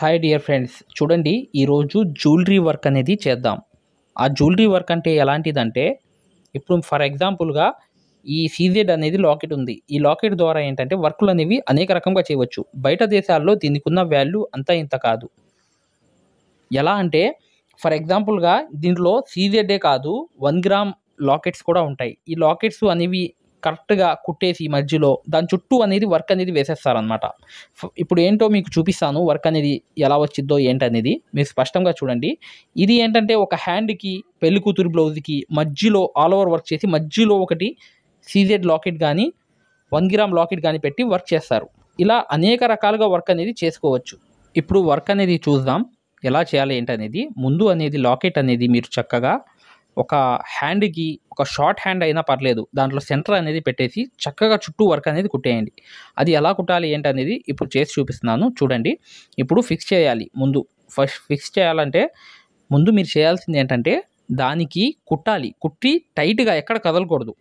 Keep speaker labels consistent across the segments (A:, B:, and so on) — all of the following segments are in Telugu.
A: హాయ్ డియర్ ఫ్రెండ్స్ చూడండి ఈరోజు జ్యువెలరీ వర్క్ అనేది చేద్దాం ఆ జ్యువెలరీ వర్క్ అంటే ఎలాంటిదంటే ఇప్పుడు ఫర్ ఎగ్జాంపుల్గా ఈ సీజెడ్ అనేది లాకెట్ ఉంది ఈ లాకెట్ ద్వారా ఏంటంటే వర్కులు అనేవి అనేక రకంగా చేయవచ్చు బయట దేశాల్లో దీనికి ఉన్న వాల్యూ అంతా ఇంత కాదు ఎలా అంటే ఫర్ ఎగ్జాంపుల్గా దీంట్లో సీజెడ్డే కాదు వన్ గ్రామ్ లాకెట్స్ కూడా ఉంటాయి ఈ లాకెట్స్ అనేవి కరెక్ట్గా కుట్టేసి మధ్యలో దాని చుట్టూ అనేది వర్క్ అనేది వేసేస్తారనమాట ఇప్పుడు ఏంటో మీకు చూపిస్తాను వర్క్ అనేది ఎలా వచ్చిద్దో ఏంటనేది మీరు స్పష్టంగా చూడండి ఇది ఏంటంటే ఒక హ్యాండ్కి పెళ్లి కూతురు బ్లౌజ్కి మధ్యలో ఆల్ ఓవర్ వర్క్ చేసి మధ్యలో ఒకటి సీజెడ్ లాకెట్ కానీ వన్ గ్రామ్ లాకెట్ కానీ పెట్టి వర్క్ చేస్తారు ఇలా అనేక రకాలుగా వర్క్ అనేది చేసుకోవచ్చు ఇప్పుడు వర్క్ అనేది చూద్దాం ఎలా చేయాలి ఏంటనేది ముందు అనేది లాకెట్ అనేది మీరు చక్కగా ఒక హ్యాండ్కి ఒక షార్ట్ హ్యాండ్ అయినా పర్లేదు దాంట్లో సెంటర్ అనేది పెట్టేసి చక్కగా చుట్టూ వర్క్ అనేది కుట్టేయండి అది ఎలా కుట్టాలి ఏంటి అనేది ఇప్పుడు చేసి చూపిస్తున్నాను చూడండి ఇప్పుడు ఫిక్స్ చేయాలి ముందు ఫస్ట్ ఫిక్స్ చేయాలంటే ముందు మీరు చేయాల్సింది ఏంటంటే దానికి కుట్టాలి కుట్టి టైట్గా ఎక్కడ కదలకూడదు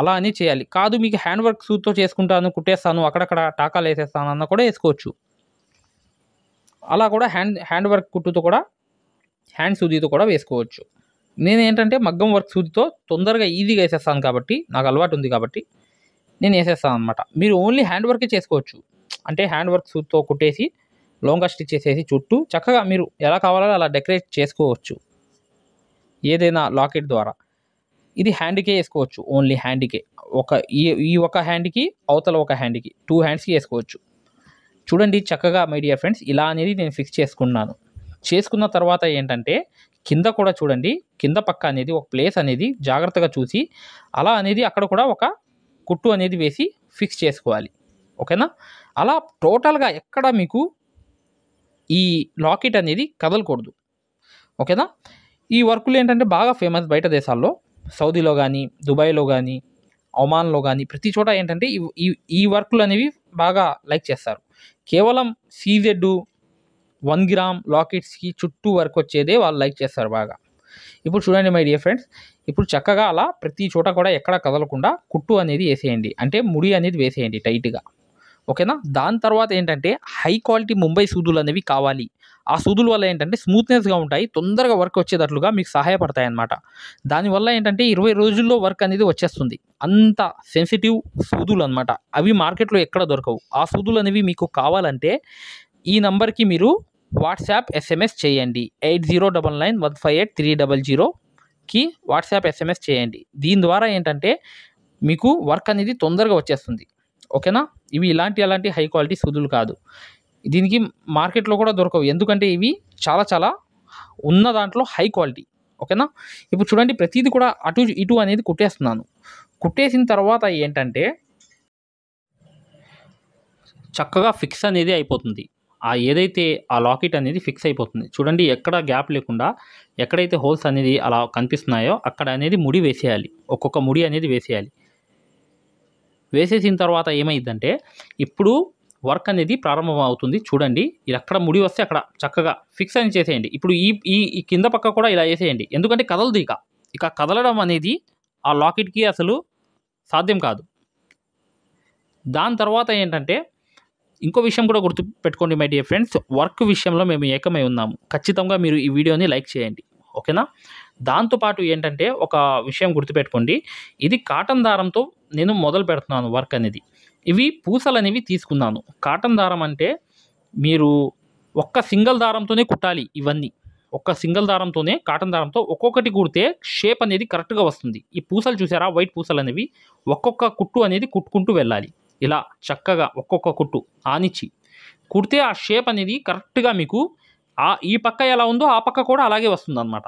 A: అలా అని చేయాలి కాదు మీకు హ్యాండ్ వర్క్ సూత్తో చేసుకుంటాను కుట్టేస్తాను అక్కడక్కడ టాకాలు వేసేస్తాను అన్న కూడా వేసుకోవచ్చు అలా కూడా హ్యాండ్ హ్యాండ్ వర్క్ కుట్టుతో కూడా హ్యాండ్ సూదితో కూడా వేసుకోవచ్చు నేను ఏంటంటే మగ్గం వర్క్ సూదితో తొందరగా ఈజీగా వేసేస్తాను కాబట్టి నాకు అలవాటు ఉంది కాబట్టి నేను వేసేస్తాను అనమాట మీరు ఓన్లీ హ్యాండ్ వర్కే చేసుకోవచ్చు అంటే హ్యాండ్ వర్క్ సూత్తో కుట్టేసి లాంగా స్టిచ్ చేసేసి చుట్టూ చక్కగా మీరు ఎలా కావాలో అలా డెకరేట్ చేసుకోవచ్చు ఏదైనా లాకెట్ ద్వారా ఇది హ్యాండ్కే వేసుకోవచ్చు ఓన్లీ హ్యాండ్కే ఒక ఈ ఈ ఒక హ్యాండ్కి అవతల ఒక హ్యాండ్కి టూ హ్యాండ్స్కి వేసుకోవచ్చు చూడండి చక్కగా మై డియర్ ఫ్రెండ్స్ ఇలా అనేది నేను ఫిక్స్ చేసుకున్నాను చేసుకున్న తర్వాత ఏంటంటే కింద కూడా చూడండి కింద పక్క అనేది ఒక ప్లేస్ అనేది జాగ్రత్తగా చూసి అలా అనేది అక్కడ కూడా ఒక కుట్టు అనేది వేసి ఫిక్స్ చేసుకోవాలి ఓకేనా అలా టోటల్గా ఎక్కడ మీకు ఈ లాకెట్ అనేది కదలకూడదు ఓకేనా ఈ వర్కులు ఏంటంటే బాగా ఫేమస్ బయట దేశాల్లో సౌదీలో కానీ దుబాయ్లో కానీ ఒమాన్లో కానీ ప్రతి చోట ఏంటంటే ఈ ఈ వర్కులు అనేవి బాగా లైక్ చేస్తారు కేవలం సీజెడ్డు వన్ గ్రామ్ లాకెట్స్కి చుట్టూ వర్క్ వచ్చేదే వాళ్ళు లైక్ చేస్తారు బాగా ఇప్పుడు చూడండి మై డియర్ ఫ్రెండ్స్ ఇప్పుడు చక్కగా అలా ప్రతి చోట కూడా ఎక్కడ కదలకుండా కుట్టు అనేది వేసేయండి అంటే ముడి అనేది వేసేయండి టైట్గా ఓకేనా దాని తర్వాత ఏంటంటే హై క్వాలిటీ ముంబై సూదులు అనేవి కావాలి ఆ సూదుల వల్ల ఏంటంటే స్మూత్నెస్గా ఉంటాయి తొందరగా వర్క్ వచ్చేటట్లుగా మీకు సహాయపడతాయి అన్నమాట దానివల్ల ఏంటంటే ఇరవై రోజుల్లో వర్క్ అనేది వచ్చేస్తుంది అంత సెన్సిటివ్ సూదులు అనమాట అవి మార్కెట్లో ఎక్కడ దొరకవు ఆ సూదులు అనేవి మీకు కావాలంటే ఈ నంబర్కి మీరు వాట్సాప్ ఎస్ఎంఎస్ చేయండి eight zero double nine one five eight three double జీరోకి వాట్సాప్ ఎస్ఎంఎస్ చేయండి దీని ద్వారా ఏంటంటే మీకు వర్క్ అనేది తొందరగా వచ్చేస్తుంది ఓకేనా ఇవి ఇలాంటి అలాంటి హై క్వాలిటీ సుదులు కాదు దీనికి మార్కెట్లో కూడా దొరకవు ఎందుకంటే ఇవి చాలా చాలా ఉన్న దాంట్లో హై క్వాలిటీ ఓకేనా ఇప్పుడు చూడండి ప్రతిదీ కూడా అటు ఇటు అనేది కుట్టేస్తున్నాను కుట్టేసిన తర్వాత ఏంటంటే చక్కగా ఫిక్స్ అనేది అయిపోతుంది ఆ ఏదైతే ఆ లాకెట్ అనేది ఫిక్స్ అయిపోతుంది చూడండి ఎక్కడ గ్యాప్ లేకుండా ఎక్కడైతే హోల్స్ అనేది అలా కనిపిస్తున్నాయో అక్కడ అనేది ముడి వేసేయాలి ఒక్కొక్క ముడి అనేది వేసేయాలి వేసేసిన తర్వాత ఏమైందంటే ఇప్పుడు వర్క్ అనేది ప్రారంభం అవుతుంది చూడండి ఇది అక్కడ ముడి వస్తే అక్కడ చక్కగా ఫిక్స్ అని చేసేయండి ఇప్పుడు ఈ ఈ కింద పక్క కూడా ఇలా చేసేయండి ఎందుకంటే కదలదు ఇక ఇక కదలడం అనేది ఆ లాకెట్కి అసలు సాధ్యం కాదు దాని తర్వాత ఏంటంటే ఇంకో విషయం కూడా గుర్తు పెట్టుకోండి మై డియర్ ఫ్రెండ్స్ వర్క్ విషయంలో మేము ఏకమై ఉన్నాము ఖచ్చితంగా మీరు ఈ వీడియోని లైక్ చేయండి ఓకేనా దాంతోపాటు ఏంటంటే ఒక విషయం గుర్తుపెట్టుకోండి ఇది కాటన్ దారంతో నేను మొదలు పెడుతున్నాను వర్క్ అనేది ఇవి పూసలు అనేవి తీసుకున్నాను కాటన్ దారం అంటే మీరు ఒక్క సింగిల్ దారంతోనే కుట్టాలి ఇవన్నీ ఒక్క సింగిల్ దారంతోనే కాటన్ దారంతో ఒక్కొక్కటి కుడితే షేప్ అనేది కరెక్ట్గా వస్తుంది ఈ పూసలు చూసారా వైట్ పూసలు అనేవి ఒక్కొక్క కుట్టు అనేది కుట్టుకుంటూ వెళ్ళాలి ఇలా చక్కగా ఒక్కొక్క కుట్టు ఆనిచ్చి కుడితే ఆ షేప్ అనేది కరెక్ట్గా మీకు ఆ ఈ పక్క ఎలా ఉందో ఆ పక్క కూడా అలాగే వస్తుందన్నమాట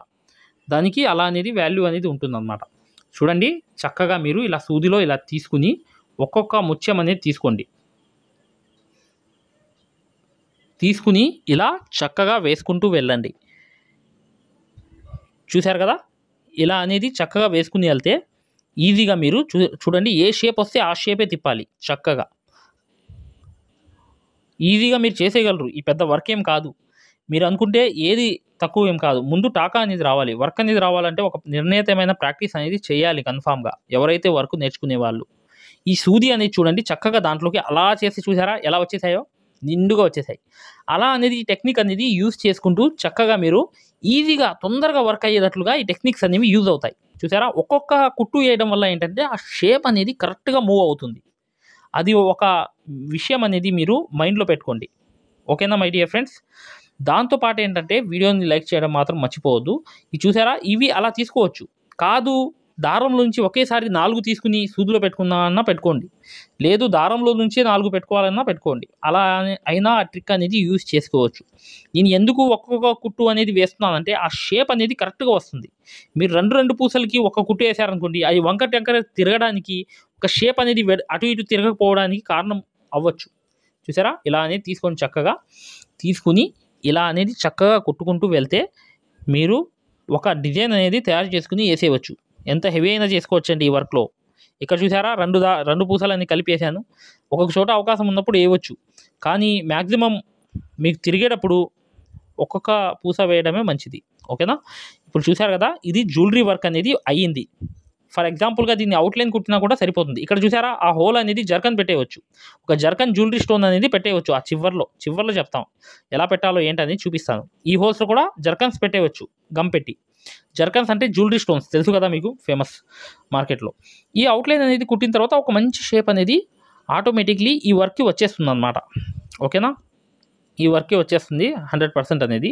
A: దానికి అలా అనేది వాల్యూ అనేది ఉంటుందన్నమాట చూడండి చక్కగా మీరు ఇలా సూదిలో ఇలా తీసుకుని ఒక్కొక్క ముత్యం అనేది తీసుకోండి తీసుకుని ఇలా చక్కగా వేసుకుంటూ వెళ్ళండి చూశారు కదా ఇలా అనేది చక్కగా వేసుకుని వెళ్తే ఈజీగా మీరు చూ చూడండి ఏ షేప్ వస్తే ఆ షేపే తిప్పాలి చక్కగా ఈజీగా మీరు చేసేయగలరు ఈ పెద్ద వర్క్ ఏం కాదు మీరు అనుకుంటే ఏది తక్కువ ఏం కాదు ముందు టాకా అనేది రావాలి వర్క్ అనేది రావాలంటే ఒక నిర్ణీతమైన ప్రాక్టీస్ అనేది చేయాలి కన్ఫామ్గా ఎవరైతే వర్క్ నేర్చుకునే వాళ్ళు ఈ సూది అనేది చూడండి చక్కగా దాంట్లోకి అలా చేసి చూసారా ఎలా వచ్చేసాయో నిండుగా వచ్చేసాయి అలా అనేది ఈ టెక్నిక్ అనేది యూజ్ చేసుకుంటూ చక్కగా మీరు ఈజీగా తొందరగా వర్క్ అయ్యేటట్లుగా ఈ టెక్నిక్స్ అనేవి యూజ్ అవుతాయి చూసారా ఒక్కొక్క కుట్టు వేయడం వల్ల ఏంటంటే ఆ షేప్ అనేది కరెక్ట్గా మూవ్ అవుతుంది అది ఒక విషయం అనేది మీరు మైండ్లో పెట్టుకోండి ఓకేనా మై డియర్ ఫ్రెండ్స్ దాంతోపాటు ఏంటంటే వీడియోని లైక్ చేయడం మాత్రం మర్చిపోవద్దు ఇవి చూసారా ఇవి అలా తీసుకోవచ్చు కాదు దారంలో నుంచి ఒకేసారి నాలుగు తీసుకుని సూదులో పెట్టుకుందామన్నా పెట్టుకోండి లేదు దారంలో నుంచే నాలుగు పెట్టుకోవాలన్నా పెట్టుకోండి అలా అయినా ఆ ట్రిక్ అనేది యూజ్ చేసుకోవచ్చు నేను ఎందుకు ఒక్కొక్క కుట్టు అనేది వేస్తున్నానంటే ఆ షేప్ అనేది కరెక్ట్గా వస్తుంది మీరు రెండు రెండు పూసలకి ఒక కుట్టు వేసారనుకోండి అది వంక టెంకర తిరగడానికి ఒక షేప్ అనేది అటు ఇటు తిరగకపోవడానికి కారణం అవ్వచ్చు చూసారా ఇలా అనేది తీసుకొని చక్కగా తీసుకుని ఇలా అనేది చక్కగా కుట్టుకుంటూ వెళ్తే మీరు ఒక డిజైన్ అనేది తయారు చేసుకుని వేసేయవచ్చు ఎంత హెవీ అయినా చేసుకోవచ్చండి ఈ వర్క్లో ఇక్కడ చూసారా రెండు దా రెండు పూసలన్నీ కలిపేశాను ఒక్కొక్క చోట అవకాశం ఉన్నప్పుడు వేయవచ్చు కానీ మ్యాక్సిమం మీకు తిరిగేటప్పుడు ఒక్కొక్క పూస వేయడమే మంచిది ఓకేనా ఇప్పుడు చూసారు కదా ఇది జ్యువెలరీ వర్క్ అనేది అయ్యింది ఫర్ ఎగ్జాంపుల్గా దీన్ని అవుట్లైన్ కుట్టినా కూడా సరిపోతుంది ఇక్కడ చూసారా ఆ హోల్ అనేది జర్కన్ పెట్టేయవచ్చు ఒక జర్కన్ జ్యువెలరీ స్టోన్ అనేది పెట్టేయవచ్చు ఆ చివర్లో చివర్లో చెప్తాం ఎలా పెట్టాలో ఏంటనేది చూపిస్తాను ఈ హోల్స్లో కూడా జర్కన్స్ పెట్టేయవచ్చు గమ్ పెట్టి జర్కన్స్ అంటే జ్యువెలరీ స్టోన్స్ తెలుసు కదా మీకు ఫేమస్ మార్కెట్లో ఈ అవుట్లైన్ అనేది కుట్టిన తర్వాత ఒక మంచి షేప్ అనేది ఆటోమేటిక్లీ ఈ వర్క్కి వచ్చేస్తుంది అనమాట ఓకేనా ఈ వర్కే వచ్చేస్తుంది హండ్రెడ్ పర్సెంట్ అనేది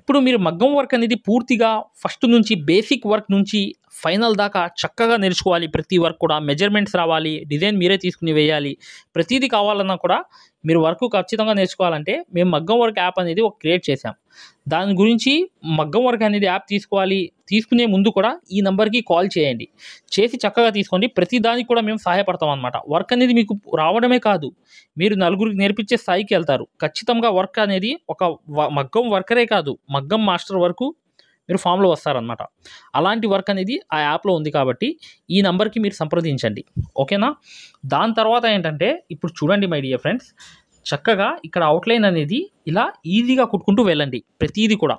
A: ఇప్పుడు మీరు మగ్గం వర్క్ అనేది పూర్తిగా ఫస్ట్ నుంచి బేసిక్ వర్క్ నుంచి ఫైనల్ దాకా చక్కగా నేర్చుకోవాలి ప్రతి వర్క్ కూడా మెజర్మెంట్స్ రావాలి డిజైన్ మీరే తీసుకుని వేయాలి ప్రతిదీ కావాలన్నా కూడా మీరు వర్క్ ఖచ్చితంగా నేర్చుకోవాలంటే మేము మగ్గం వర్క్ యాప్ అనేది ఒక క్రియేట్ చేశాం దాని గురించి మగ్గం వర్క్ అనేది యాప్ తీసుకోవాలి తీసుకునే ముందు కూడా ఈ నెంబర్కి కాల్ చేయండి చేసి చక్కగా తీసుకోండి ప్రతి దానికి కూడా మేము సహాయపడతాం అనమాట వర్క్ అనేది మీకు రావడమే కాదు మీరు నలుగురికి నేర్పించే స్థాయికి వెళ్తారు ఖచ్చితంగా వర్క్ అనేది ఒక మగ్గం వర్కరే కాదు మగ్గం మాస్టర్ వరకు మీరు ఫామ్లో వస్తారనమాట అలాంటి వర్క్ అనేది ఆ యాప్లో ఉంది కాబట్టి ఈ నెంబర్కి మీరు సంప్రదించండి ఓకేనా దాని తర్వాత ఏంటంటే ఇప్పుడు చూడండి మై డియర్ ఫ్రెండ్స్ చక్కగా ఇక్కడ అవుట్లైన్ అనేది ఇలా ఈజీగా కుట్టుకుంటూ వెళ్ళండి ప్రతిదీ కూడా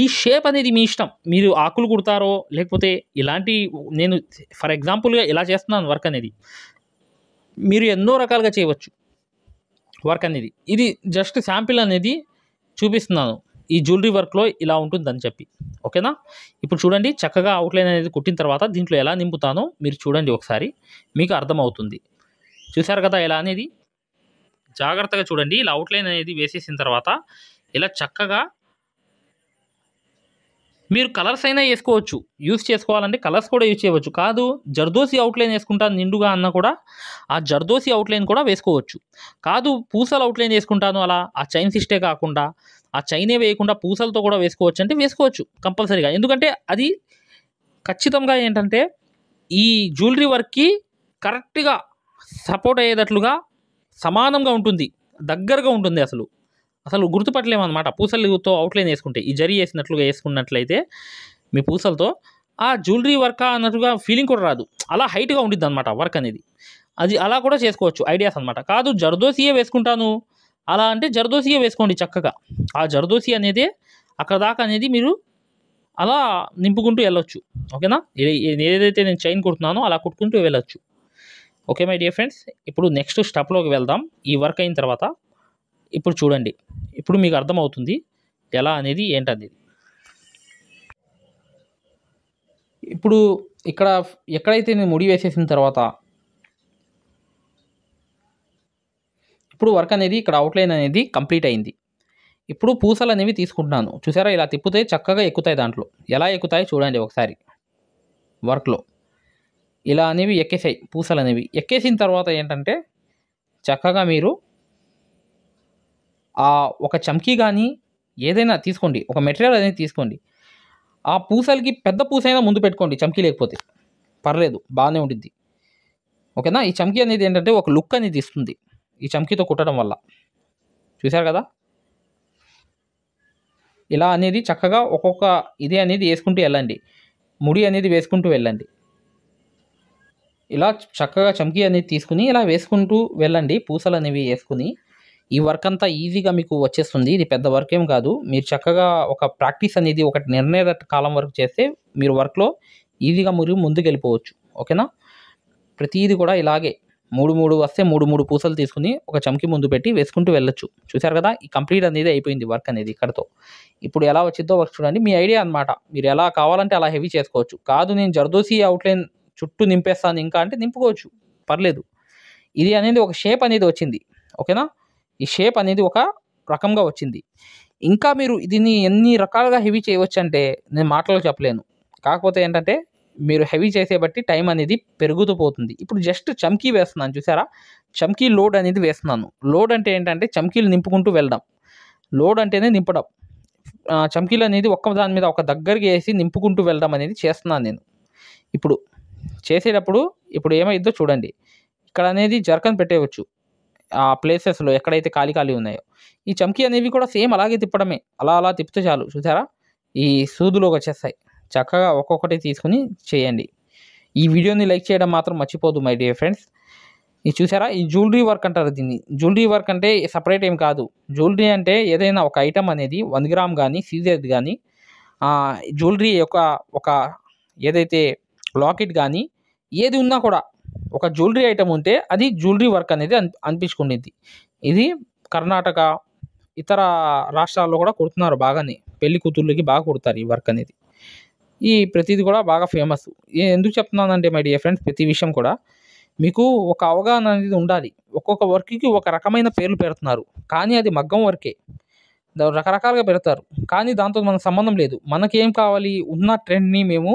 A: ఈ షేప్ అనేది మీ ఇష్టం మీరు ఆకులు కుడతారో లేకపోతే ఇలాంటి నేను ఫర్ ఎగ్జాంపుల్గా ఇలా చేస్తున్నాను వర్క్ అనేది మీరు ఎన్నో రకాలుగా చేయవచ్చు వర్క్ అనేది ఇది జస్ట్ శాంపిల్ అనేది చూపిస్తున్నాను ఈ జ్యువెలరీ వర్క్లో ఇలా ఉంటుంది అని చెప్పి ఓకేనా ఇప్పుడు చూడండి చక్కగా అవుట్లైన్ అనేది కుట్టిన తర్వాత దీంట్లో ఎలా నింపుతానో మీరు చూడండి ఒకసారి మీకు అర్థమవుతుంది చూసారు కదా ఎలా అనేది జాగ్రత్తగా చూడండి ఇలా అవుట్లైన్ అనేది వేసేసిన తర్వాత ఇలా చక్కగా మీరు కలర్స్ అయినా వేసుకోవచ్చు యూస్ చేసుకోవాలంటే కలర్స్ కూడా యూజ్ చేయవచ్చు కాదు జర్దోసి అవుట్లైన్ వేసుకుంటాను నిండుగా అన్నా కూడా ఆ జర్దోసి అవుట్లైన్ కూడా వేసుకోవచ్చు కాదు పూసలు అవుట్లైన్ వేసుకుంటాను అలా ఆ చైన్ సిస్టే కాకుండా ఆ చైనే వేయకుండా పూసలతో కూడా వేసుకోవచ్చు అంటే వేసుకోవచ్చు కంపల్సరీగా ఎందుకంటే అది ఖచ్చితంగా ఏంటంటే ఈ జ్యువెలరీ వర్క్కి కరెక్ట్గా సపోర్ట్ అయ్యేటట్లుగా సమానంగా ఉంటుంది దగ్గరగా ఉంటుంది అసలు అసలు గుర్తుపట్టలేమన్నమాట పూసలతో అవుట్లైన్ వేసుకుంటే ఈ జరీ వేసినట్లుగా వేసుకున్నట్లయితే మీ పూసలతో ఆ జ్యువెలరీ వర్క్ అన్నట్టుగా ఫీలింగ్ కూడా రాదు అలా హైట్గా ఉండిద్ది అనమాట వర్క్ అనేది అది అలా కూడా చేసుకోవచ్చు ఐడియాస్ అనమాట కాదు జర్దోసియే వేసుకుంటాను అలా అంటే జరదోసియే వేసుకోండి చక్కగా ఆ జరదోసి అనేది అక్కడ దాకా అనేది మీరు అలా నింపుకుంటూ వెళ్ళొచ్చు ఓకేనా ఏదైతే నేను చైన్ కుడుతున్నానో అలా కుట్టుకుంటూ వెళ్ళొచ్చు ఓకే మై డియర్ ఫ్రెండ్స్ ఇప్పుడు నెక్స్ట్ స్టెప్లోకి వెళ్దాం ఈ వర్క్ అయిన తర్వాత ఇప్పుడు చూడండి ఇప్పుడు మీకు అర్థమవుతుంది ఎలా అనేది ఏంటనేది ఇప్పుడు ఇక్కడ ఎక్కడైతే నేను ముడి వేసేసిన తర్వాత ఇప్పుడు వర్క్ అనేది ఇక్కడ అవుట్లైన్ అనేది కంప్లీట్ అయింది ఇప్పుడు పూసలు అనేవి తీసుకుంటున్నాను చూసారా ఇలా తిప్పితే చక్కగా ఎక్కుతాయి దాంట్లో ఎలా ఎక్కుతాయి చూడండి ఒకసారి వర్క్లో ఇలా అనేవి ఎక్కేసాయి పూసలు అనేవి ఎక్కేసిన తర్వాత ఏంటంటే చక్కగా మీరు ఆ ఒక చమ్కీ కానీ ఏదైనా తీసుకోండి ఒక మెటీరియల్ అనేది తీసుకోండి ఆ పూసలకి పెద్ద పూసైనా ముందు పెట్టుకోండి చమ్కీ లేకపోతే పర్లేదు బాగానే ఉంటుంది ఓకేనా ఈ చమ్కీ అనేది ఏంటంటే ఒక లుక్ అనేది ఇస్తుంది ఈ చమ్కీతో కుట్టడం వల్ల చూశారు కదా ఇలా అనేది చక్కగా ఒక్కొక్క ఇది అనేది వేసుకుంటూ వెళ్ళండి ముడి అనేది వేసుకుంటూ వెళ్ళండి ఇలా చక్కగా చమ్కీ అనేది తీసుకుని ఇలా వేసుకుంటూ వెళ్ళండి పూసలు అనేవి వేసుకుని ఈ వర్క్ అంతా ఈజీగా మీకు వచ్చేస్తుంది ఇది పెద్ద వర్క్ ఏం కాదు మీరు చక్కగా ఒక ప్రాక్టీస్ అనేది ఒకటి నిర్ణయ కాలం వరకు చేస్తే మీరు వర్క్లో ఈజీగా మీరు ముందుకు వెళ్ళిపోవచ్చు ఓకేనా ప్రతిదీ కూడా ఇలాగే మూడు మూడు వస్తే మూడు మూడు పూసలు తీసుకుని ఒక చమ్కి ముందు పెట్టి వేసుకుంటూ వెళ్ళొచ్చు చూసారు కదా ఈ కంప్లీట్ అనేది అయిపోయింది వర్క్ అనేది ఇక్కడతో ఇప్పుడు ఎలా వచ్చిందో వర్క్ చూడండి మీ ఐడియా అనమాట మీరు ఎలా కావాలంటే అలా హెవీ చేసుకోవచ్చు కాదు నేను జర్దోసి అవుట్లైన్ చుట్టూ నింపేస్తాను ఇంకా అంటే నింపుకోవచ్చు పర్లేదు ఇది అనేది ఒక షేప్ అనేది వచ్చింది ఓకేనా ఈ షేప్ అనేది ఒక రకంగా వచ్చింది ఇంకా మీరు దీన్ని ఎన్ని రకాలుగా హెవీ చేయవచ్చు అంటే నేను మాటలు చెప్పలేను కాకపోతే ఏంటంటే మీరు హెవీ చేసే బట్టి టైం అనేది పెరుగుతూ పోతుంది ఇప్పుడు జస్ట్ చమ్కీ వేస్తున్నాను చూసారా చమ్కీ లోడ్ అనేది వేస్తున్నాను లోడ్ అంటే ఏంటంటే చమ్కీలు నింపుకుంటూ వెళ్ళడం లోడ్ అంటేనే నింపడం చమ్కీలు అనేది ఒక్క దాని మీద ఒక దగ్గరికి వేసి నింపుకుంటూ వెళ్ళడం అనేది చేస్తున్నాను నేను ఇప్పుడు చేసేటప్పుడు ఇప్పుడు ఏమైందో చూడండి ఇక్కడ అనేది జర్కన్ పెట్టేయవచ్చు ఆ ప్లేసెస్లో ఎక్కడైతే ఖాళీ ఖాళీ ఉన్నాయో ఈ చమ్కీ అనేవి కూడా సేమ్ అలాగే తిప్పడమే అలా అలా తిప్పితే చాలు చూసారా ఈ సూదులోకి వచ్చేస్తాయి చక్కగా ఒక్కొక్కటి తీసుకుని చేయండి ఈ వీడియోని లైక్ చేయడం మాత్రం మర్చిపోదు మై డియర్ ఫ్రెండ్స్ ఇది చూసారా ఈ జ్యువెలరీ వర్క్ అంటారు దీన్ని జ్యువెలరీ వర్క్ అంటే సపరేట్ ఏం కాదు జ్యువెలరీ అంటే ఏదైనా ఒక ఐటమ్ అనేది వన్ గ్రామ్ కానీ సీజర్ కానీ జ్యువెలరీ యొక్క ఒక ఏదైతే లాకెట్ కానీ ఏది ఉన్నా కూడా ఒక జ్యువెలరీ ఐటమ్ ఉంటే అది జ్యువెలరీ వర్క్ అనేది అని ఇది కర్ణాటక ఇతర రాష్ట్రాల్లో కూడా కుడుతున్నారు బాగానే పెళ్లి కూతుర్లకి బాగా కుడతారు ఈ వర్క్ అనేది ఈ ప్రతిది కూడా బాగా ఫేమస్ ఎందుకు చెప్తున్నానంటే మై డియర్ ఫ్రెండ్స్ ప్రతి విషయం కూడా మీకు ఒక అవగాహన అనేది ఉండాలి ఒక్కొక్క వర్క్కి ఒక రకమైన పేర్లు పెడుతున్నారు కానీ అది మగ్గం వర్కే రకరకాలుగా పెడతారు కానీ దాంతో మనకు సంబంధం లేదు మనకేం కావాలి ఉన్న ట్రెండ్ని మేము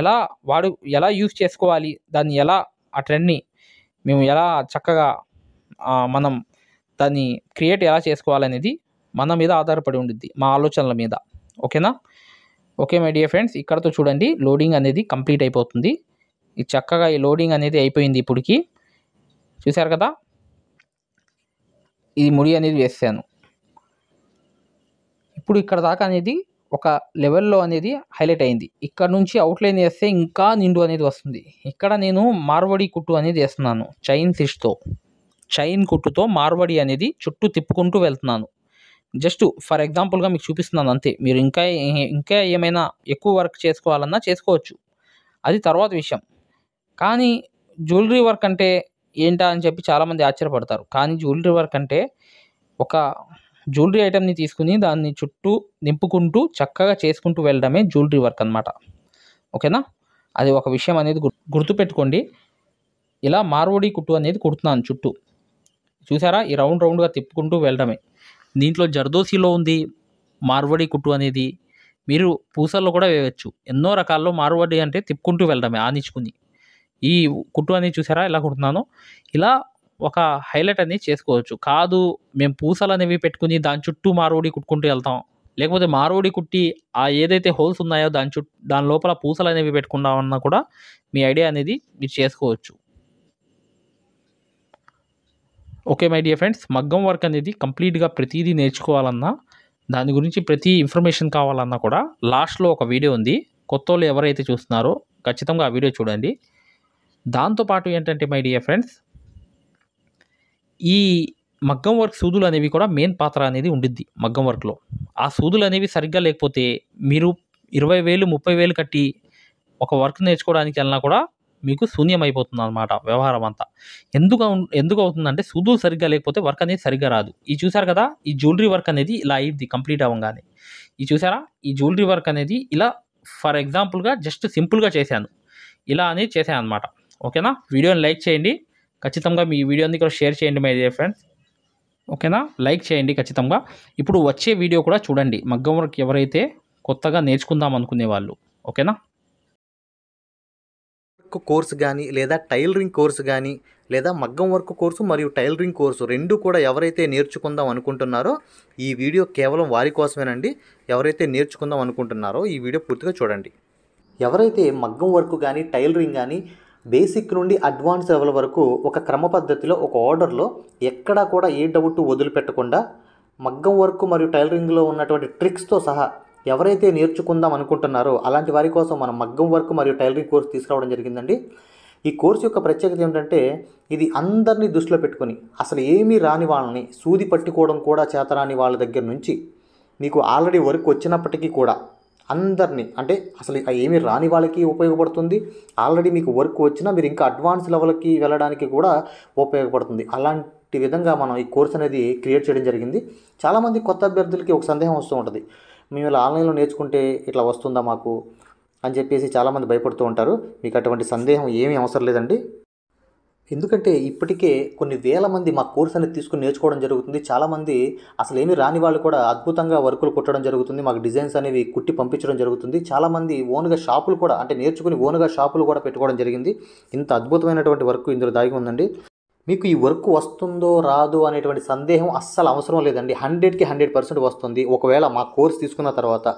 A: ఎలా వాడు ఎలా యూజ్ చేసుకోవాలి దాన్ని ఎలా ఆ ట్రెండ్ని మేము ఎలా చక్కగా మనం దాన్ని క్రియేట్ ఎలా చేసుకోవాలనేది మన మీద ఆధారపడి ఉండిద్ది మా ఆలోచనల మీద ఓకేనా ఓకే మై డియర్ ఫ్రెండ్స్ ఇక్కడతో చూడండి లోడింగ్ అనేది కంప్లీట్ అయిపోతుంది చక్కగా ఈ లోడింగ్ అనేది అయిపోయింది ఇప్పటికి చూసారు కదా ఇది ముడి అనేది వేసాను ఇప్పుడు ఇక్కడ దాకా అనేది ఒక లెవెల్లో అనేది హైలైట్ అయింది ఇక్కడ నుంచి అవుట్లైన్ వేస్తే ఇంకా నిండు అనేది వస్తుంది ఇక్కడ నేను మార్వడి కుట్టు అనేది వేస్తున్నాను చైన్ ఫిష్తో చైన్ కుట్టుతో మార్వడి అనేది చుట్టూ తిప్పుకుంటూ వెళ్తున్నాను జస్ట్ ఫర్ ఎగ్జాంపుల్గా మీకు చూపిస్తున్నాను అంతే మీరు ఇంకా ఇంకా ఏమైనా ఎక్కువ వర్క్ చేసుకోవాలన్నా చేసుకోవచ్చు అది తర్వాత విషయం కానీ జ్యువెలరీ వర్క్ అంటే ఏంటా అని చెప్పి చాలామంది ఆశ్చర్యపడతారు కానీ జ్యువెలరీ వర్క్ అంటే ఒక జ్యువెలరీ ఐటెంని తీసుకుని దాన్ని చుట్టూ నింపుకుంటూ చక్కగా చేసుకుంటూ వెళ్ళడమే జ్యువెలరీ వర్క్ అనమాట ఓకేనా అది ఒక విషయం అనేది గుర్తుపెట్టుకోండి ఇలా మార్వడి కుట్టు అనేది కుడుతున్నాను చుట్టూ చూసారా ఈ రౌండ్ రౌండ్గా తిప్పుకుంటూ వెళ్ళడమే దీంట్లో జర్దోసిలో ఉంది మార్వడి కుట్టు అనేది మీరు పూసల్లో కూడా వేయవచ్చు ఎన్నో రకాల్లో మార్వడి అంటే తిప్పుకుంటూ వెళ్ళడమే ఆనించుకుని ఈ కుట్టు అనేది చూసారా ఇలా కుడుతున్నాను ఇలా ఒక హైలైట్ అనేది చేసుకోవచ్చు కాదు మేము పూసలు అనేవి పెట్టుకుని దాని చుట్టూ మారోడి కుట్టుకుంటూ వెళ్తాం లేకపోతే మారోడి కుట్టి ఆ ఏదైతే హోల్స్ ఉన్నాయో దాని చుట్టూ దాని లోపల పూసలు అనేవి పెట్టుకుందామన్నా కూడా మీ ఐడియా అనేది మీరు చేసుకోవచ్చు ఓకే మై డియర్ ఫ్రెండ్స్ మగ్గం వర్క్ అనేది కంప్లీట్గా ప్రతిదీ నేర్చుకోవాలన్నా దాని గురించి ప్రతి ఇన్ఫర్మేషన్ కావాలన్నా కూడా లాస్ట్లో ఒక వీడియో ఉంది కొత్త వాళ్ళు ఎవరైతే చూస్తున్నారో ఖచ్చితంగా ఆ వీడియో చూడండి దాంతోపాటు ఏంటంటే మై డియర్ ఫ్రెండ్స్ ఈ మగ్గం వర్క్ సూదులు అనేవి కూడా మెయిన్ పాత్ర అనేది ఉండిద్ది మగ్గం వర్క్లో ఆ సూదులు అనేవి సరిగ్గా లేకపోతే మీరు ఇరవై వేలు ముప్పై వేలు కట్టి ఒక వర్క్ నేర్చుకోవడానికి వెళ్ళినా కూడా మీకు శూన్యమైపోతుంది అనమాట వ్యవహారం అంతా ఎందుకు ఎందుకు అవుతుందంటే సూదులు సరిగ్గా లేకపోతే వర్క్ అనేది సరిగ్గా రాదు ఇది చూసారు కదా ఈ జ్యువెలరీ వర్క్ అనేది ఇలా అయ్యింది కంప్లీట్ అవ్వగానే ఈ చూసారా ఈ జ్యువెలరీ వర్క్ అనేది ఇలా ఫర్ ఎగ్జాంపుల్గా జస్ట్ సింపుల్గా చేశాను ఇలా అనేది చేశాను అనమాట ఓకేనా వీడియోని లైక్ చేయండి ఖచ్చితంగా మీ వీడియోని కూడా షేర్ చేయండి మై డియర్ ఫ్రెండ్స్ ఓకేనా లైక్ చేయండి ఖచ్చితంగా ఇప్పుడు వచ్చే వీడియో కూడా చూడండి మగ్గం వర్క్ ఎవరైతే కొత్తగా నేర్చుకుందాం అనుకునే వాళ్ళు ఓకేనా
B: కోర్సు కానీ లేదా టైలరింగ్ కోర్సు కానీ లేదా మగ్గం వర్క్ కోర్సు మరియు టైలరింగ్ కోర్సు రెండు కూడా ఎవరైతే నేర్చుకుందాం అనుకుంటున్నారో ఈ వీడియో కేవలం వారి కోసమేనండి ఎవరైతే నేర్చుకుందాం అనుకుంటున్నారో ఈ వీడియో పూర్తిగా చూడండి ఎవరైతే మగ్గం వర్క్ కానీ టైలరింగ్ కానీ బేసిక్ నుండి అడ్వాన్స్ లెవెల్ వరకు ఒక క్రమ పద్ధతిలో ఒక ఆర్డర్లో ఎక్కడా కూడా ఏ డౌట్ వదిలిపెట్టకుండా మగ్గం వర్క్ మరియు టైలరింగ్లో ఉన్నటువంటి ట్రిక్స్తో సహా ఎవరైతే నేర్చుకుందాం అనుకుంటున్నారో అలాంటి వారి కోసం మనం మగ్గం వర్క్ మరియు టైలరింగ్ కోర్స్ తీసుకురావడం జరిగిందండి ఈ కోర్సు యొక్క ప్రత్యేకత ఏంటంటే ఇది అందరినీ దృష్టిలో పెట్టుకొని అసలు ఏమీ రాని వాళ్ళని సూది పట్టుకోవడం కూడా చేతరాని వాళ్ళ దగ్గర నుంచి మీకు ఆల్రెడీ వర్క్ వచ్చినప్పటికీ కూడా అందరినీ అంటే అసలు ఏమీ రాని వాళ్ళకి ఉపయోగపడుతుంది ఆల్రెడీ మీకు వర్క్ వచ్చినా మీరు ఇంకా అడ్వాన్స్ లెవెల్కి వెళ్ళడానికి కూడా ఉపయోగపడుతుంది అలాంటి విధంగా మనం ఈ కోర్స్ అనేది క్రియేట్ చేయడం జరిగింది చాలామంది కొత్త అభ్యర్థులకి ఒక సందేహం వస్తూ ఉంటుంది మేము ఇలా ఆన్లైన్లో నేర్చుకుంటే ఇట్లా వస్తుందా మాకు అని చెప్పేసి చాలామంది భయపడుతూ ఉంటారు మీకు అటువంటి సందేహం ఏమీ అవసరం లేదండి ఎందుకంటే ఇప్పటికే కొన్ని వేల మంది మా కోర్స్ అనేది తీసుకుని నేర్చుకోవడం జరుగుతుంది చాలామంది అసలు ఏమి రాని వాళ్ళు కూడా అద్భుతంగా వర్కులు కుట్టడం జరుగుతుంది మాకు డిజైన్స్ అనేవి కుట్టి పంపించడం జరుగుతుంది చాలామంది ఓన్గా షాపులు కూడా అంటే నేర్చుకుని ఓన్గా షాపులు కూడా పెట్టుకోవడం జరిగింది ఇంత అద్భుతమైనటువంటి వర్క్ ఇందులో దాగి ఉందండి మీకు ఈ వర్క్ వస్తుందో రాదు అనేటువంటి సందేహం అస్సలు అవసరం లేదండి హండ్రెడ్కి హండ్రెడ్ పర్సెంట్ వస్తుంది ఒకవేళ మా కోర్స్ తీసుకున్న తర్వాత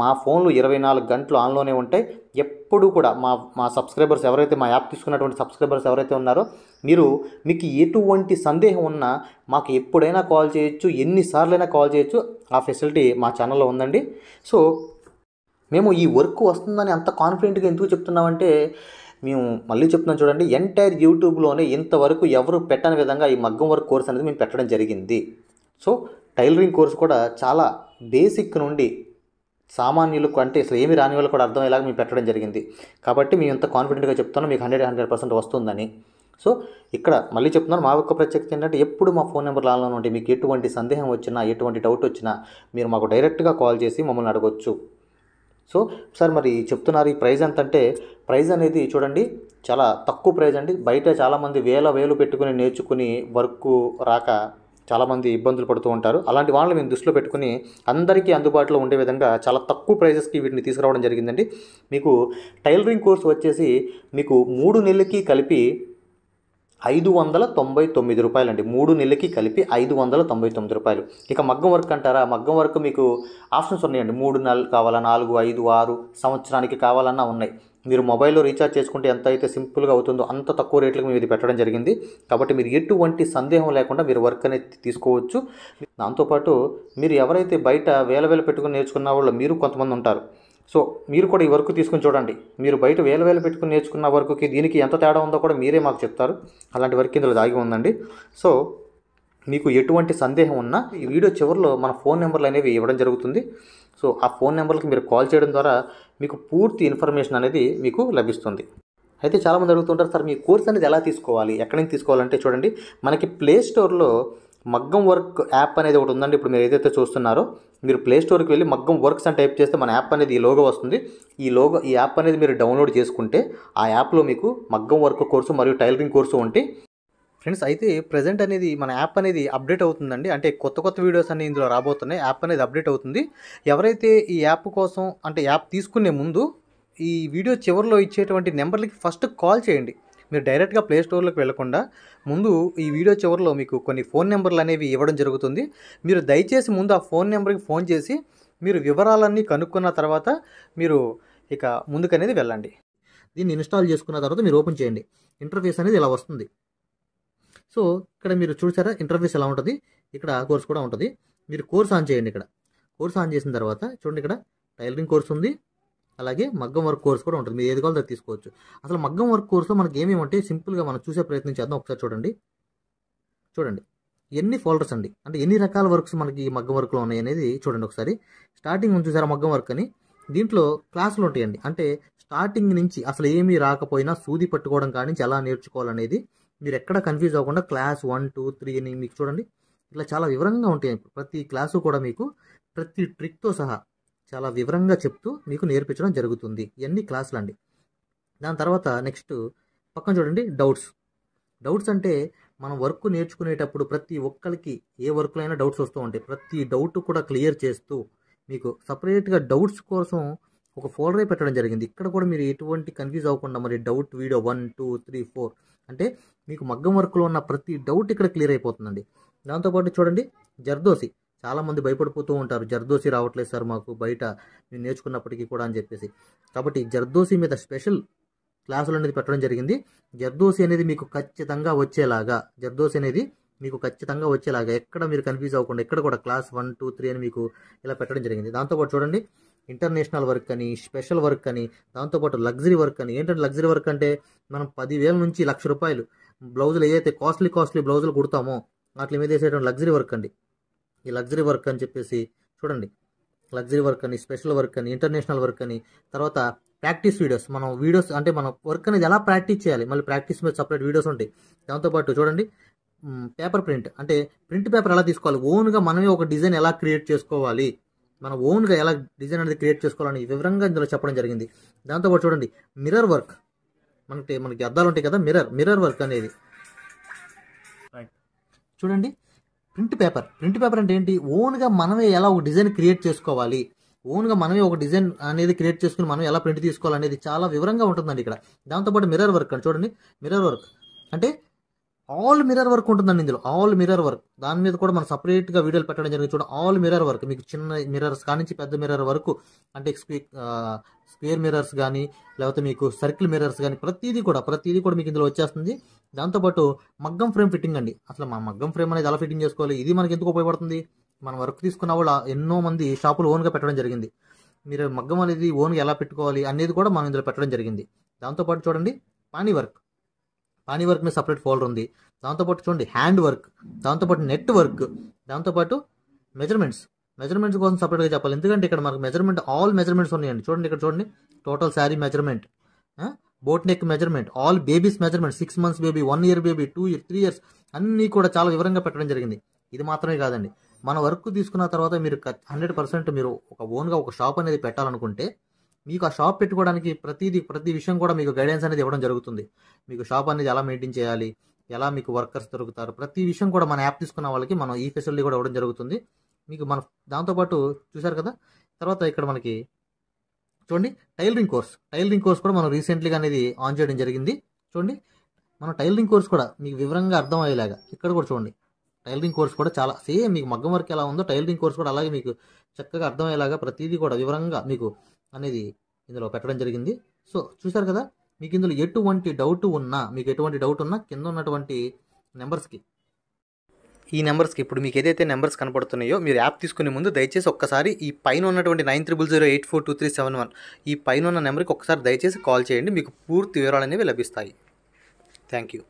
B: మా ఫోన్లు ఇరవై నాలుగు గంటలు ఆన్లోనే ఉంటాయి ఎప్పుడు కూడా మా మా సబ్స్క్రైబర్స్ ఎవరైతే మా యాప్ తీసుకున్నటువంటి సబ్స్క్రైబర్స్ ఎవరైతే ఉన్నారో మీరు మీకు ఎటువంటి సందేహం ఉన్నా మాకు ఎప్పుడైనా కాల్ చేయొచ్చు ఎన్నిసార్లైనా కాల్ చేయొచ్చు ఆ ఫెసిలిటీ మా ఛానల్లో ఉందండి సో మేము ఈ వర్క్ వస్తుందని అంత కాన్ఫిడెంట్గా ఎందుకు చెప్తున్నామంటే మేము మళ్ళీ చెప్తున్నాం చూడండి ఎంటైర్ యూట్యూబ్లోనే ఇంతవరకు ఎవరు పెట్టని విధంగా ఈ మగ్గం వర్క్ కోర్స్ అనేది మేము పెట్టడం జరిగింది సో టైలరింగ్ కోర్స్ కూడా చాలా బేసిక్ నుండి సామాన్యులకు అంటే అసలు ఏమి రాని వాళ్ళు కూడా అర్థమయ్యేలాగా మేము పెట్టడం జరిగింది కాబట్టి మేము ఎంత కాన్ఫిడెంట్గా చెప్తున్నాం మీకు హండ్రెడ్ హండ్రెడ్ పర్సెంట్ వస్తుందని సో ఇక్కడ మళ్ళీ చెప్తున్నాను మా యొక్క ప్రత్యేకత ఏంటంటే ఎప్పుడు మా ఫోన్ నెంబర్ లాలో ఉంటే మీకు ఎటువంటి సందేహం వచ్చినా ఎటువంటి డౌట్ వచ్చినా మీరు మాకు డైరెక్ట్గా కాల్ చేసి మమ్మల్ని అడగవచ్చు సో సార్ మరి చెప్తున్నారు ఈ ప్రైజ్ ఎంత అంటే ప్రైజ్ అనేది చూడండి చాలా తక్కువ ప్రైజ్ అండి బయట చాలామంది వేల వేలు పెట్టుకుని నేర్చుకుని వర్క్ రాక చాలామంది ఇబ్బందులు పడుతూ ఉంటారు అలాంటి వాళ్ళని మేము దృష్టిలో పెట్టుకుని అందరికీ అందుబాటులో ఉండే విధంగా చాలా తక్కువ ప్రైజెస్కి వీటిని తీసుకురావడం జరిగిందండి మీకు టైలరింగ్ కోర్స్ వచ్చేసి మీకు మూడు నెలలకి కలిపి ఐదు వందల తొంభై తొమ్మిది రూపాయలు అండి మూడు నెలలకి కలిపి ఐదు వందల తొంభై తొమ్మిది రూపాయలు ఇక మగ్గం వర్క్ అంటారా మగ్గం వర్క్ మీకు ఆప్షన్స్ ఉన్నాయండి మూడు నెలలు కావాలా నాలుగు ఐదు ఆరు సంవత్సరానికి కావాలన్నా ఉన్నాయి మీరు మొబైల్లో రీఛార్జ్ చేసుకుంటే ఎంత అయితే సింపుల్గా అవుతుందో అంత తక్కువ రేట్లకు మేము ఇది పెట్టడం జరిగింది కాబట్టి మీరు ఎటువంటి సందేహం లేకుండా మీరు వర్క్ అనేది తీసుకోవచ్చు దాంతోపాటు మీరు ఎవరైతే బయట వేల వేల పెట్టుకుని నేర్చుకున్న వాళ్ళు మీరు కొంతమంది ఉంటారు సో మీరు కూడా ఈ వర్క్ తీసుకుని చూడండి మీరు బయట వేలు వేలు పెట్టుకుని నేర్చుకున్న వర్క్కి దీనికి ఎంత తేడా ఉందో కూడా మీరే మాకు చెప్తారు అలాంటి వర్క్ ఇందులో దాగి ఉందండి సో మీకు ఎటువంటి సందేహం ఉన్నా ఈ వీడియో చివరిలో మన ఫోన్ నెంబర్లు అనేవి ఇవ్వడం జరుగుతుంది సో ఆ ఫోన్ నెంబర్కి మీరు కాల్ చేయడం ద్వారా మీకు పూర్తి ఇన్ఫర్మేషన్ అనేది మీకు లభిస్తుంది అయితే చాలామంది అడుగుతుంటారు సార్ మీ కోర్స్ అనేది ఎలా తీసుకోవాలి ఎక్కడి నుంచి తీసుకోవాలంటే చూడండి మనకి ప్లే స్టోర్లో మగ్గం వర్క్ యాప్ అనేది ఒకటి ఉందండి ఇప్పుడు మీరు ఏదైతే చూస్తున్నారో మీరు ప్లే స్టోర్కి వెళ్ళి మగ్గం వర్క్స్ అని టైప్ చేస్తే మన యాప్ అనేది ఈ లోగో వస్తుంది ఈ లోగో ఈ యాప్ అనేది మీరు డౌన్లోడ్ చేసుకుంటే ఆ యాప్లో మీకు మగ్గం వర్క్ కోర్సు మరియు టైలరింగ్ కోర్సు ఉంటే ఫ్రెండ్స్ అయితే ప్రజెంట్ అనేది మన యాప్ అనేది అప్డేట్ అవుతుందండి అంటే కొత్త కొత్త వీడియోస్ అన్నీ ఇందులో రాబోతున్నాయి యాప్ అనేది అప్డేట్ అవుతుంది ఎవరైతే ఈ యాప్ కోసం అంటే యాప్ తీసుకునే ముందు ఈ వీడియో చివరిలో ఇచ్చేటువంటి నెంబర్లకి ఫస్ట్ కాల్ చేయండి మీరు డైరెక్ట్గా ప్లే స్టోర్లోకి వెళ్లకుండా ముందు ఈ వీడియో చివరిలో మీకు కొన్ని ఫోన్ నెంబర్లు అనేవి ఇవ్వడం జరుగుతుంది మీరు దయచేసి ముందు ఆ ఫోన్ నెంబర్కి ఫోన్ చేసి మీరు వివరాలన్నీ కనుక్కున్న తర్వాత మీరు ఇక ముందుకనేది వెళ్ళండి దీన్ని ఇన్స్టాల్ చేసుకున్న తర్వాత మీరు ఓపెన్ చేయండి ఇంటర్ఫేస్ అనేది ఇలా వస్తుంది సో ఇక్కడ మీరు చూసారా ఇంటర్ఫేస్ ఎలా ఉంటుంది ఇక్కడ కోర్స్ కూడా ఉంటుంది మీరు కోర్స్ ఆన్ చేయండి ఇక్కడ కోర్స్ ఆన్ చేసిన తర్వాత చూడండి ఇక్కడ టైలరింగ్ కోర్స్ ఉంది అలాగే మగ్గం వర్క్ కోర్స్ కూడా ఉంటుంది మీరు ఏది కావాలో తీసుకోవచ్చు అసలు మగ్గం వర్క్ కోర్స్లో మనకి ఏమేమి ఉంటే సింపుల్గా మనం చూసే ప్రయత్నం చేద్దాం ఒకసారి చూడండి చూడండి ఎన్ని ఫోల్డర్స్ అండి అంటే ఎన్ని రకాల వర్క్స్ మనకి మగ్గం వర్క్లో ఉన్నాయి అనేది చూడండి ఒకసారి స్టార్టింగ్ నుంచి చూసారా మగ్గం వర్క్ అని దీంట్లో క్లాసులు ఉంటాయండి అంటే స్టార్టింగ్ నుంచి అసలు ఏమీ రాకపోయినా సూది పట్టుకోవడం కానీ ఎలా నేర్చుకోవాలనేది మీరు ఎక్కడ కన్ఫ్యూజ్ అవ్వకుండా క్లాస్ వన్ టూ త్రీ అని మీకు చూడండి ఇట్లా చాలా వివరంగా ఉంటాయి ప్రతి క్లాసు కూడా మీకు ప్రతి ట్రిక్తో సహా చాలా వివరంగా చెప్తూ మీకు నేర్పించడం జరుగుతుంది ఇవన్నీ క్లాసులు అండి దాని తర్వాత నెక్స్ట్ పక్కన చూడండి డౌట్స్ డౌట్స్ అంటే మనం వర్క్ నేర్చుకునేటప్పుడు ప్రతి ఒక్కరికి ఏ వర్క్లో అయినా డౌట్స్ వస్తూ ఉంటాయి ప్రతి డౌట్ కూడా క్లియర్ చేస్తూ మీకు సపరేట్గా డౌట్స్ కోసం ఒక ఫోల్డరే పెట్టడం జరిగింది ఇక్కడ కూడా మీరు ఎటువంటి కన్ఫ్యూజ్ అవ్వకుండా మరి doubt video one two three four అంటే మీకు మగ్గం వర్క్లో ఉన్న ప్రతి డౌట్ ఇక్కడ క్లియర్ అయిపోతుందండి దాంతోపాటు చూడండి జర్దోసి చాలామంది భయపడిపోతూ ఉంటారు జర్దోసి రావట్లేదు సార్ మాకు బయట మేము నేర్చుకున్నప్పటికీ కూడా అని చెప్పేసి కాబట్టి జర్దోసి మీద స్పెషల్ క్లాసులు అనేది పెట్టడం జరిగింది జర్దోసి అనేది మీకు ఖచ్చితంగా వచ్చేలాగా జర్దోసి అనేది మీకు ఖచ్చితంగా వచ్చేలాగా ఎక్కడ మీరు కన్ఫ్యూజ్ అవ్వకుండా ఎక్కడ కూడా క్లాస్ వన్ టూ త్రీ అని మీకు ఇలా పెట్టడం జరిగింది దాంతోపాటు చూడండి ఇంటర్నేషనల్ వర్క్ అని స్పెషల్ వర్క్ అని దాంతోపాటు లగ్జరీ వర్క్ అని ఏంటంటే లగ్జరీ వర్క్ అంటే మనం పదివేల నుంచి లక్ష రూపాయలు బ్లౌజులు ఏదైతే కాస్ట్లీ కాస్ట్లీ బ్లౌజులు కుడతామో వాటి మీద వేసేటువంటి లగ్జరీ వర్క్ అండి ఈ లగ్జరీ వర్క్ అని చెప్పేసి చూడండి లగ్జరీ వర్క్ అని స్పెషల్ వర్క్ అని ఇంటర్నేషనల్ వర్క్ అని తర్వాత ప్రాక్టీస్ వీడియోస్ మనం వీడియోస్ అంటే మనం వర్క్ అనేది ఎలా ప్రాక్టీస్ చేయాలి మళ్ళీ ప్రాక్టీస్ మీద సపరేట్ వీడియోస్ ఉంటాయి దాంతోపాటు చూడండి పేపర్ ప్రింట్ అంటే ప్రింట్ పేపర్ ఎలా తీసుకోవాలి ఓన్గా మనమే ఒక డిజైన్ ఎలా క్రియేట్ చేసుకోవాలి మన ఓన్గా ఎలా డిజైన్ అనేది క్రియేట్ చేసుకోవాలని వివరంగా ఇందులో చెప్పడం జరిగింది దాంతోపాటు చూడండి మిర్రర్ వర్క్ మనకి మనకి అద్దాలు ఉంటాయి కదా మిర్రర్ మిర్రర్ వర్క్ అనేది చూడండి ప్రింట్ పేపర్ ప్రింట్ పేపర్ అంటే ఏంటి ఓన్గా మనమే ఎలా ఒక డిజైన్ క్రియేట్ చేసుకోవాలి ఓన్గా మనమే ఒక డిజైన్ అనేది క్రియేట్ చేసుకుని మనం ఎలా ప్రింట్ తీసుకోవాలి అనేది చాలా వివరంగా ఉంటుందండి ఇక్కడ దాంతోపాటు మిర్రర్ వర్క్ అని చూడండి మిర్రర్ వర్క్ అంటే ఆల్ మిర్రర్ వర్క్ ఉంటుందండి ఇందులో ఆల్ మిర్రర్ వర్క్ దాని మీద కూడా మనం సపరేట్గా వీడియోలు పెట్టడం జరిగింది చూడండి ఆల్ మిర్రర్ వర్క్ మీకు చిన్న మిర్రర్స్ కానించి పెద్ద మిర్రర్ వరకు అంటే స్క్వేర్ మిర్రర్స్ కానీ లేకపోతే మీకు సర్కిల్ మిర్రర్స్ కానీ ప్రతిదీ కూడా ప్రతిదీ కూడా మీకు ఇందులో వచ్చేస్తుంది దాంతోపాటు మగ్గం ఫ్రేమ్ ఫిట్టింగ్ అండి అసలు మా మగ్గం ఫ్రేమ్ అనేది ఎలా ఫిట్టింగ్ చేసుకోవాలి ఇది మనకి ఎందుకు ఉపయోగపడుతుంది మన వర్క్ తీసుకున్న వాళ్ళ ఎన్నో మంది షాపులు ఓన్గా పెట్టడం జరిగింది మీరు మగ్గం అనేది ఓన్గా ఎలా పెట్టుకోవాలి అనేది కూడా మనం ఇందులో పెట్టడం జరిగింది దాంతోపాటు చూడండి పానీ వర్క్ పని వర్క్ మీద సపరేట్ ఫోల్డర్ ఉంది దాంతోపాటు చూడండి హ్యాండ్ వర్క్ దాంతోపాటు నెట్ వర్క్ దాంతోపాటు మెజర్మెంట్స్ మెజర్మెంట్స్ కోసం సపరేట్గా చెప్పాలి ఎందుకంటే ఇక్కడ మనకు మెజర్మెంట్ ఆల్ మెజర్మెంట్స్ ఉన్నాయండి చూడండి ఇక్కడ చూడండి total sari measurement boat neck measurement all babies measurement six months baby one year baby two year three years అన్నీ కూడా చాలా వివరంగా పెట్టడం జరిగింది ఇది మాత్రమే కాదండి మన వర్క్ తీసుకున్న తర్వాత మీరు హండ్రెడ్ పర్సెంట్ మీరు ఒక ఓన్గా ఒక షాప్ అనేది పెట్టాలనుకుంటే మీకు ఆ షాప్ పెట్టుకోవడానికి ప్రతిదీ ప్రతి విషయం కూడా మీకు గైడెన్స్ అనేది ఇవ్వడం జరుగుతుంది మీకు షాప్ అనేది ఎలా మెయింటైన్ చేయాలి ఎలా మీకు వర్కర్స్ దొరుకుతారు ప్రతి విషయం కూడా మన యాప్ తీసుకున్న వాళ్ళకి మనం ఈ ఫెసిలిటీ కూడా ఇవ్వడం జరుగుతుంది మీకు మన దాంతోపాటు చూసారు కదా తర్వాత ఇక్కడ మనకి చూడండి టైలరింగ్ కోర్స్ టైలరింగ్ కోర్స్ కూడా మనం రీసెంట్లీగా అనేది ఆన్ చేయడం జరిగింది చూడండి మన టైలరింగ్ కోర్స్ కూడా మీకు వివరంగా అర్థం అయ్యేలాగా ఇక్కడ కూడా చూడండి టైలరింగ్ కోర్స్ కూడా చాలా సేమ్ మీకు మగ్గం వర్క్ ఎలా ఉందో టైలరింగ్ కోర్స్ కూడా అలాగే మీకు చక్కగా అర్థమయ్యేలాగా ప్రతిదీ కూడా వివరంగా మీకు అనేది ఇందులో పెట్టడం జరిగింది సో చూసారు కదా మీకు ఇందులో ఎటువంటి డౌట్ ఉన్నా మీకు ఎటువంటి డౌట్ ఉన్నా కింద ఉన్నటువంటి నెంబర్స్కి ఈ నెంబర్స్కి ఇప్పుడు మీకు ఏదైతే నెంబర్స్ కనపడుతున్నాయో మీరు యాప్ తీసుకునే ముందు దయచేసి ఒక్కసారి ఈ పైన ఉన్నటువంటి nine triple zero eight four two three seven one ఈ పైన ఉన్న నెంబర్కి ఒకసారి దయచేసి కాల్ చేయండి మీకు పూర్తి వివరాలు అనేవి లభిస్తాయి థ్యాంక్ యూ